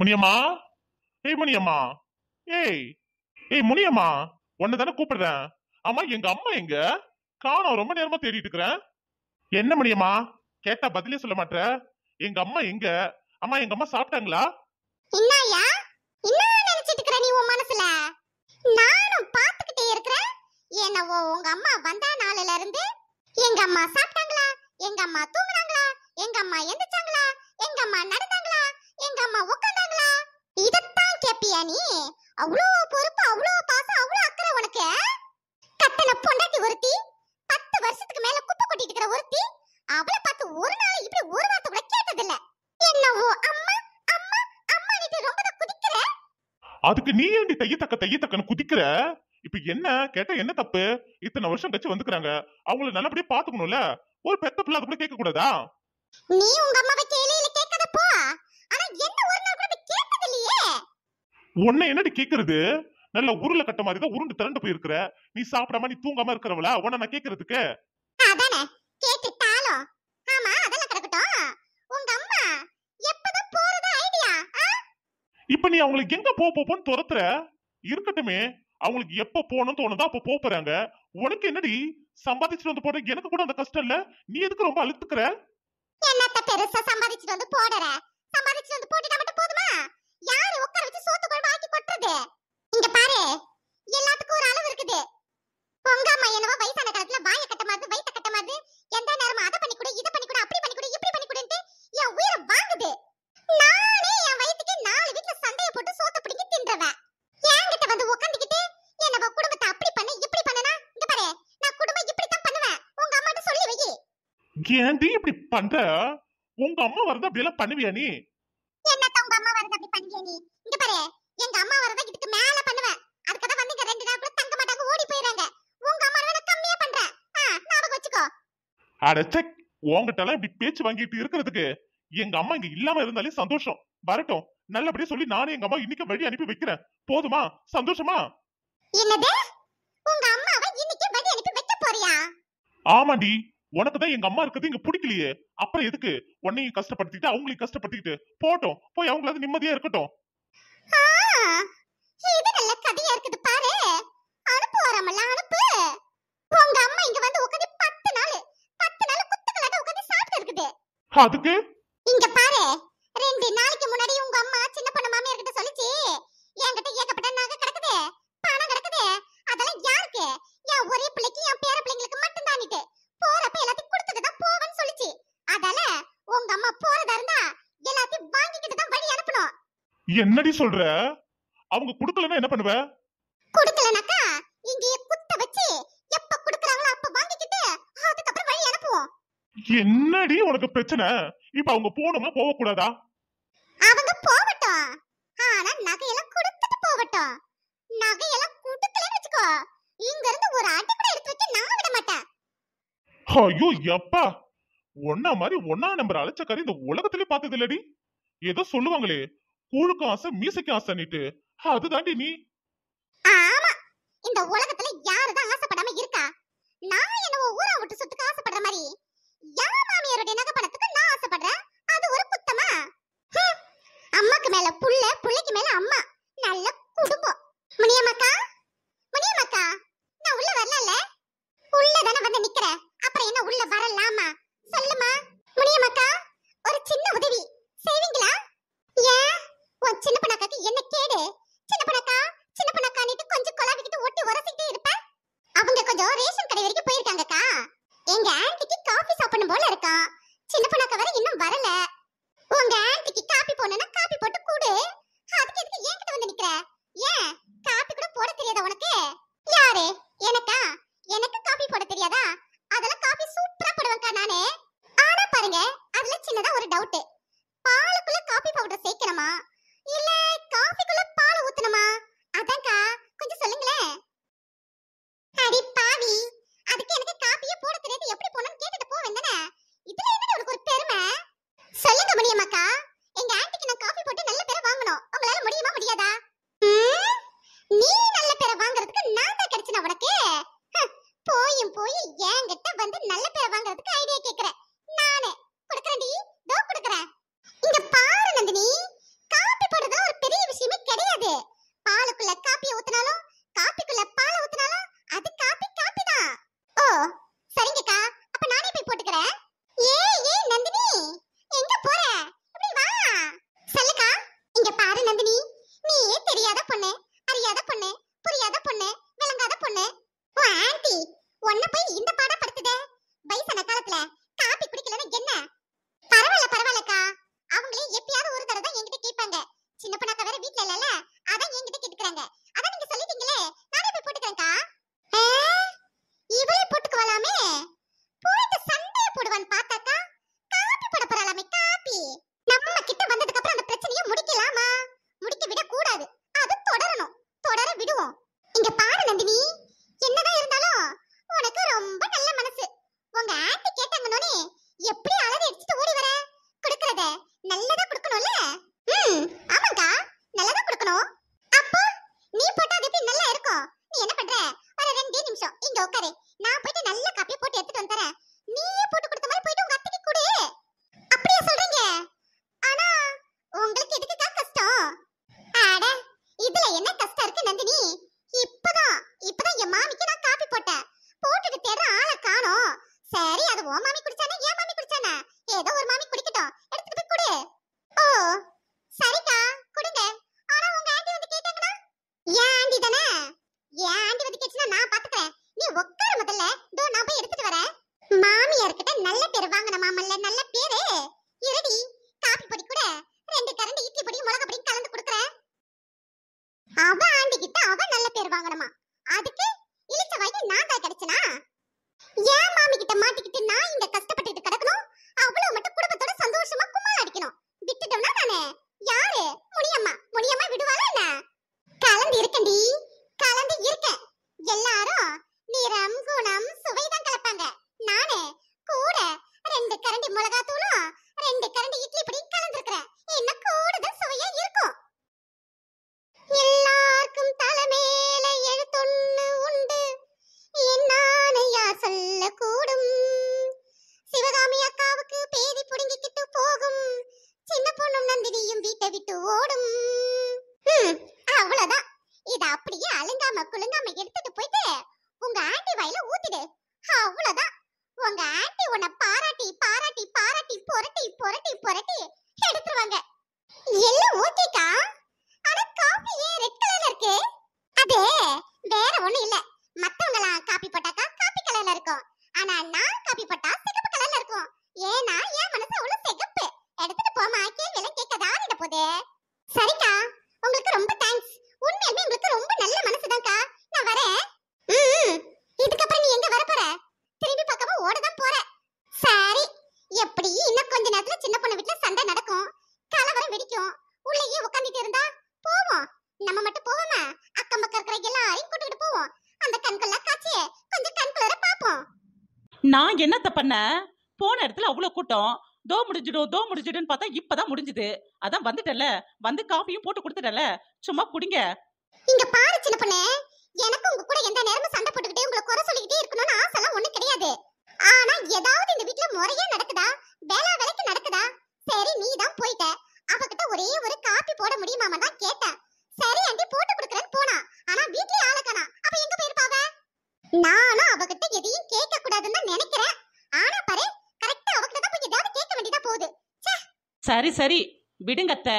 முனியம்மா ஏய் முனியம்மா ஏய் ஏய் முனியம்மா உன்னை தானே கூப்பிடுறேன் அம்மா எங்க அம்மா எங்க காணோம் ரொம்ப நேரமா தேடிட்டு இருக்கிறேன் என்ன முனியம்மா கேட்டா பதிலே சொல்ல மாட்ட எங்க அம்மா எங்க அம்மா எங்க அம்மா சாப்பிட்டாங்களா இன்னாயா என்ன நினைச்சிட்டு இருக்க நீ உன் மனசுல நானும் பாத்துக்கிட்டே இருக்கிறேன் என்னவோ உங்க அம்மா வந்த நாளில இருந்து எங்க அம்மா சாப்பிட்டாங்களா எங்க அம்மா தூங்குனாங்களா எங்க அம்மா எந்திரிச்சாங்களா எங்க அம்மா நடந்தாங்களா எங்க அம்மா உட்கார் இதத்தான் கேப்பியா நீ அவ்வளோ பொறுப்பு அவ்வளோ பாசம் அவ்வளோ அக்கறை உனக்கு கட்டண பொண்டாட்டி ஒருத்தி பத்து வருஷத்துக்கு மேல குப்பை கொட்டிட்டு இருக்கிற ஒருத்தி அவளை பார்த்து ஒரு நாள் இப்படி ஒரு வார்த்தை கூட கேட்டதில்ல என்னவோ அம்மா அம்மா அம்மா நீ ரொம்ப குதிக்கிற அதுக்கு நீ ஏண்டி தையத்தக்க தையத்தக்கன்னு குதிக்கிற இப்ப என்ன கேட்டா என்ன தப்பு இத்தனை வருஷம் கழிச்சு வந்துக்கிறாங்க அவங்கள நல்லபடியா பாத்துக்கணும்ல ஒரு பெத்த பிள்ளை கூட கேட்க கூடாதா நீ உங்க அம்மாவை கேளு இல்ல ஆனா என்ன ஒரு உன்னை என்னடி கேக்குறது நல்ல உருளை கட்ட மாதிரி தான் உருண்டு திரண்டு போயிருக்கிற நீ சாப்பிடாம நீ தூங்காம இருக்கிறவளா உன்ன நான் கேக்குறதுக்கு அதானே கேட்டுட்டாலோ ஆமா அதெல்லாம் கிடக்கட்டும் உங்க அம்மா எப்பதான் போறது ஐடியா இப்ப நீ அவங்களுக்கு எங்க போ போன்னு துரத்துற இருக்கட்டுமே அவங்களுக்கு எப்ப போகணும்னு தோணுதோ அப்ப போறாங்க உனக்கு என்னடி சம்பாதிச்சுட்டு வந்து போற எனக்கு கூட அந்த கஷ்டம் இல்ல நீ எதுக்கு ரொம்ப அழுத்துக்கிற என்னத்த பெருசா சம்பாதிச்சுட்டு வந்து போடுற சம்பாதிச்சுட்டு வந்து போட்டுட்டா மட்டும் போதுமா யாரு உட்கார வச்சு சோத்து குழம்பு ஆக்கி கொட்டுறது இங்க பாரு எல்லாத்துக்கும் ஒரு அளவு இருக்குது பொங்க அம்மா என்னவோ வயசான காலத்துல வாய கட்ட மாதிரி வயித்த கட்ட மாதிரி எந்த நேரமும் அதை பண்ணி கொடு இதை பண்ணி கொடு அப்படி பண்ணி கொடு இப்படி பண்ணி கொடுன்ட்டு என் உயிரை வாங்குது நானே என் வயித்துக்கு நாலு வீட்டுல சண்டையை போட்டு சோத்து பிடிங்கி தின்றவன் என்கிட்ட வந்து உட்காந்துக்கிட்டு என்னவோ குடும்பத்தை அப்படி பண்ண இப்படி பண்ணனா இங்க பாரு நான் குடும்பம் இப்படித்தான் பண்ணுவேன் உங்க அம்மாட்ட சொல்லி வை ஏன்டி இப்படி பண்ற உங்க அம்மா வரது அப்படியெல்லாம் பண்ணுவியா நீ உங்க அம்மா வரது அப்படி பண்ணுவியா நீ இங்க பாரு எங்க அம்மா வரதா இதுக்கு மேல பண்ணுவேன் அதுக்கு தான் வந்துங்க ரெண்டு நாள் கூட தங்க மாட்டாங்க ஓடி போயிராங்க உங்க அம்மா வரத கம்மியா பண்றேன் ஞாபகம் வச்சுக்கோ செக் உங்ககிட்ட எல்லாம் இப்படி பேச்சு வாங்கிட்டு இருக்கிறதுக்கு எங்க அம்மா இங்க இல்லாம இருந்தாலே சந்தோஷம் வரட்டும் நல்லபடியா சொல்லி நானே எங்க அம்மா இன்னைக்கு வழி அனுப்பி வைக்கிறேன் போதுமா சந்தோஷமா என்னது உங்க அம்மாவை இன்னைக்கு வழி அனுப்பி வைக்க போறியா ஆமாடி உனக்குதான் எங்க அம்மா இருக்கிறது இங்க பிடிக்கலையே அப்புறம் எதுக்கு உன்னையும் கஷ்டப்படுத்திட்டு அவங்களையும் கஷ்டப்படுத்திட்டு போட்டோம் போய் அவங்களாவது நிம்மதியா இருக்கட்டும் இது நல்ல கதையா இருக்குது பாரு அனுப்பு வரமல்ல அனுப்பு உங்க அம்மா இங்க வந்து உட்காந்து பத்து நாள் பத்து நாள் குத்துக்கலாட்ட உட்காந்து சாப்பிட்டு இருக்குது அதுக்கு இங்க பாரு ரெண்டு நாளைக்கு முன்னாடி உங்க அம்மா சின்ன என்னடி சொல்ற அவங்க குடுக்கலன்னா என்ன பண்ணுவ குடுக்கலனாக்கா இங்கேயே குத்த வச்சு எப்ப குடுக்கறாங்களோ அப்ப வாங்கிக்கிட்டு அதுக்கப்புறம் வழி அனுப்புவோம் என்னடி உனக்கு பிரச்சனை இப்ப அவங்க போணுமா போக கூடாதா அவங்க போகட்டும் ஆனா நகையெல்லாம் கொடுத்துட்டு போகட்டும் நகையெல்லாம் கொடுக்கலன்னு வச்சுக்கோ இங்க இருந்து ஒரு அடி கூட எடுத்து வச்சு நான் விட மாட்டேன் ஐயோ எப்பா ஒன்னா மாதிரி ஒன்னா நம்பர் அழைச்சக்காரி இந்த உலகத்திலே பார்த்தது இல்லடி ஏதோ சொல்லுவாங்களே தோளுக்கு ஆசை மீசைக்கு ஆசைன்னுட்டு அதுதாண்டி நீ ஆமா இந்த உலகத்துல யாருதான் ஆசைப்படாம இருக்கா நான் என்னவோ ஊரை விட்டு சுத்துக்கு ஆசைப்படுற மாதிரி யா மாமியாருடைய நகை பணத்துக்கு நான் ஆசைப்படுறேன் அது ஒரு குத்தமா அம்மாக்கு மேல புள்ள புள்ளைக்கு மேல அம்மா நல்ல குடும்பம் முனியம்மாக்கா முனியம்மாக்கா நான் உள்ள வரல உள்ள தானே வந்து நிக்கிறேன் அப்புறம் என்ன உள்ள வரலாமா சொல்லுமா முனியம்மாக்கா எனக்கு நல்லதா கொடுக்கணும்ல ம் ஆமாக்கா நல்லதா கொடுக்கணும் அப்போ நீ போட்ட காப்பி நல்லா இருக்கும் நீ என்ன பண்ற ஒரு ரெண்டு நிமிஷம் இங்க உட்காரு நான் போயிட்டு நல்ல காப்பி போட்டு எடுத்துட்டு வந்துறேன் நீயே போட்டு கொடுத்த மாதிரி போயிட்டு உங்க அத்தைக்கு கொடு அப்படியே சொல்றீங்க ஆனா உங்களுக்கு எதுக்குக்கா கஷ்டம் அட இதுல என்ன கஷ்டம் இருக்கு நந்தினி இப்பதான் இப்பதான் என் மாமிக்கு நான் காப்பி போட்டேன் போட்டுட்டு தேடுற ஆளை காணோம் சரி அது ஓ மாமிக்கு பேர் வாங்கணுமா அதுக்கு இழுத்த வாய்க்கு நான் தான் கிடைச்சனா ஏன் மாமி கிட்ட மாட்டிக்கிட்டு நான் இங்க கஷ்டப்பட்டு கிடக்கணும் அவ்வளவு மட்டும் குடும்பத்தோட சந்தோஷமா கும்மால் அடிக்கணும் விட்டுட்டோம்னா நானு யாரு முனியம்மா முனியம்மா விடுவாளா என்ன கலந்து இருக்கண்டி கலந்து இருக்கேன் எல்லாரும் நிறம் குணம் சுவைதான் கலப்பாங்க நானு கூட ரெண்டு கரண்டி மிளகாத்தூளும் குலுங்காம எடுத்துட்டு போயிட்டு உங்க ஆண்டி வயல ஊத்திடு அவ்வளவுதான் உங்க ஆண்டி உன்னை பாராட்டி பாராட்டி பாராட்டி புரட்டி புரட்டி புரட்டி எடுத்துருவாங்க எல்லாம் ஓகேக்கா ஆனா காபி ஏன் ரெட் கலர்ல இருக்கு அது வேற ஒண்ணும் இல்ல மத்தவங்கலாம் காபி போட்டாக்கா காபி கலர்ல இருக்கும் ஆனா நான் காபி போட்டா சிகப்பு கலர்ல இருக்கும் ஏன்னா என் மனசு அவ்வளவு சிகப்பு எடுத்துட்டு போமா கேள்வி எல்லாம் கேட்கதா போதே நான் என்னத்த பண்ண போன இடத்துல அவ்வளோ கூட்டம் தோ முடிஞ்சிடும் தோ முடிஞ்சிடும்னு பார்த்தா இப்பதான் முடிஞ்சுது அதான் வந்துட்டல வந்து காஃபியும் போட்டு கொடுத்துட்டல சும்மா குடிங்க இங்க பாரு சின்ன பொண்ணு எனக்கு உங்க கூட எந்த நேரமும் சண்டை போட்டுக்கிட்டே உங்களை குறை சொல்லிக்கிட்டே இருக்கணும்னு எல்லாம் ஒண்ணு கிடையாது ஆனா ஏதாவது இந்த வீட்ல முறையா நடக்குதா வேலை வேலைக்கு நடக்குதா சரி நீ தான் போயிட்ட அவகிட்ட ஒரே ஒரு காப்பி போட முடியுமாமா தான் கேட்டேன் சரி சரி விடுங்கத்த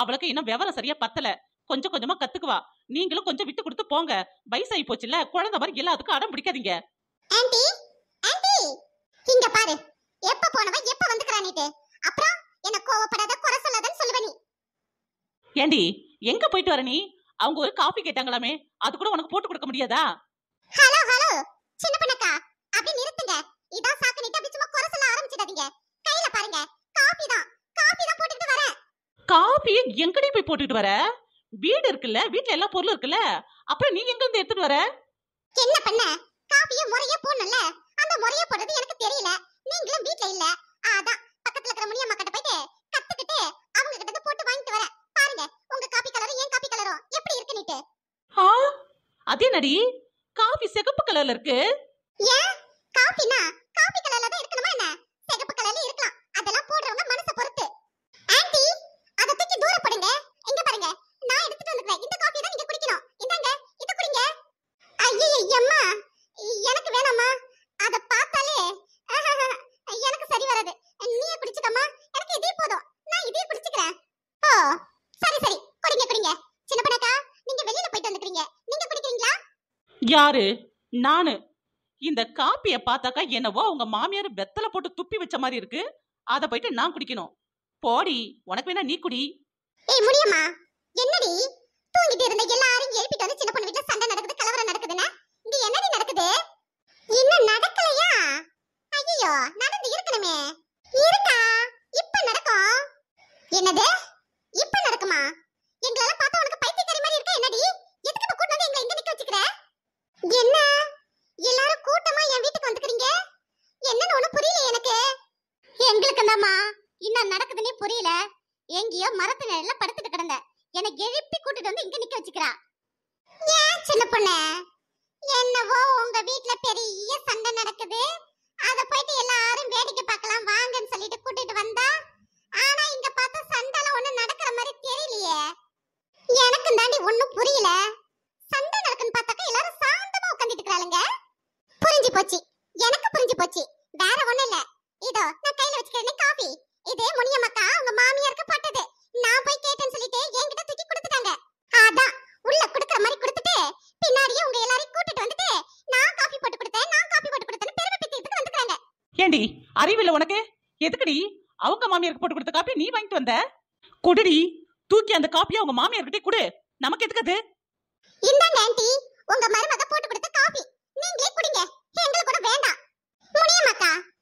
அவளுக்கு இன்னும் விவரம் சரியா பத்தல கொஞ்சம் கொஞ்சமா கத்துக்குவா நீங்களும் கொஞ்சம் விட்டு கொடுத்து போங்க வயசாயி போச்சுல குழந்தை மாதிரி எல்லாத்துக்கும் அடம் பிடிக்காதீங்க ஆன்ட்டி ஆன்ட்டி இங்க பாரு எப்ப போனவ எப்ப வந்துக்கறானிட்டு அப்புறம் என்ன கோவப்படாத குறை சொல்லாதன்னு சொல்லுவ நீ ஏண்டி எங்க போயிட்டு வர நீ அவங்க ஒரு காபி கேட்டாங்களாமே அது கூட உனக்கு போட்டு கொடுக்க முடியாதா ஹலோ ஹலோ சின்ன பண்ண காப்பியை எங்கடி போய் போட்டுட்டு வர வீடு இருக்குல்ல வீட்டுல எல்லா பொருளும் இருக்குல்ல அப்புறம் நீ எங்க இருந்து எடுத்துட்டு வர என்ன பண்ண காபிய முறைய போடணும்ல அந்த முறைய போடுறது எனக்கு தெரியல நீங்களும் வீட்டுல இல்ல அதான் பக்கத்துல இருக்கிற முனியம்மா கிட்ட போயிட்டு கத்துக்கிட்டு அவங்க கிட்ட இருந்து போட்டு வாங்கிட்டு வரேன் பாருங்க உங்க காப்பி கலரும் ஏன் காப்பி கலரும் எப்படி இருக்குன்னுட்டு ஆ அதே நடி காபி சிகப்பு கலர்ல இருக்கு ஏன் காபினா காபி கலர்ல தான் இருக்கணுமா என்ன சிகப்பு கலர்ல இருக்கலாம் அதெல்லாம் போடுறவங்க மனசை பொறுத்து யாரு நானு இந்த காப்பிய பார்த்தாக்கா என்னவோ உங்க மாமியார் வெத்தல போட்டு துப்பி வச்ச மாதிரி இருக்கு அத போயிட்டு நான் குடிக்கணும் போடி உனக்கு வேணா நீ குடி ஏய் முடியம்மா என்னடி தூங்கிட்டு இருந்த எல்லாரும் எழுப்பிட்டு வந்து சின்ன பொண்ணு வீட்ல சண்டை நடக்குது கலவரம் நடக்குதுன்னா இங்க என்னடி நடக்குது என்ன நடக்கலையா ஐயோ நடந்து இருக்கணுமே இருக்கா இப்ப நடக்கும் என்னது இப்ப நடக்குமா எங்களால என்ன நடக்குதுன்னே புரியல எங்கேயோ மரத்து நிழல்ல படுத்துட்டு கிடந்த என்னை கெழுப்பி கூட்டிட்டு வந்து இங்க நிக்க வச்சுக்கிறா ஏன் சின்ன பொண்ணு என்னவோ உங்க வீட்ல பெரிய சண்டை நடக்குது அத போயிட்டு எல்லாரும் வேடிக்கை பார்க்கலாம் ஏண்டி அறிவில்லை உனக்கு எதுக்குடி அவங்க மாமியாருக்கு போட்டு கொடுத்த காப்பி நீ வாங்கிட்டு வந்த குடுடி தூக்கி அந்த காப்பியை உங்க மாமியார்கிட்ட குடு நமக்கு எதுக்கு அது இந்தாங்க ஆன்ட்டி உங்க மருமக போட்டு கொடுத்த காப்பி நீங்களே குடிங்க எங்களுக்கு கூட வேண்டாம் முடியும் அக்கா